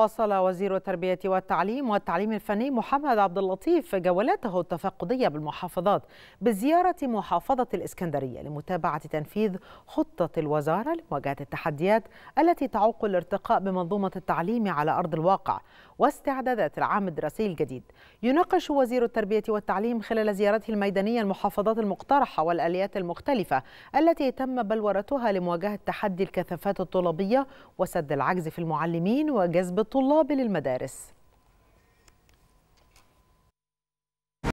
واصل وزير التربية والتعليم والتعليم الفني محمد عبد اللطيف جولاته التفقدية بالمحافظات بزيارة محافظة الإسكندرية لمتابعة تنفيذ خطة الوزارة لمواجهة التحديات التي تعوق الارتقاء بمنظومة التعليم على أرض الواقع واستعدادات العام الدراسي الجديد يناقش وزير التربية والتعليم خلال زيارته الميدانية المحافظات المقترحة والآليات المختلفة التي تم بلورتها لمواجهة تحدي الكثافات الطلابية وسد العجز في المعلمين وجذب الطلاب للمدارس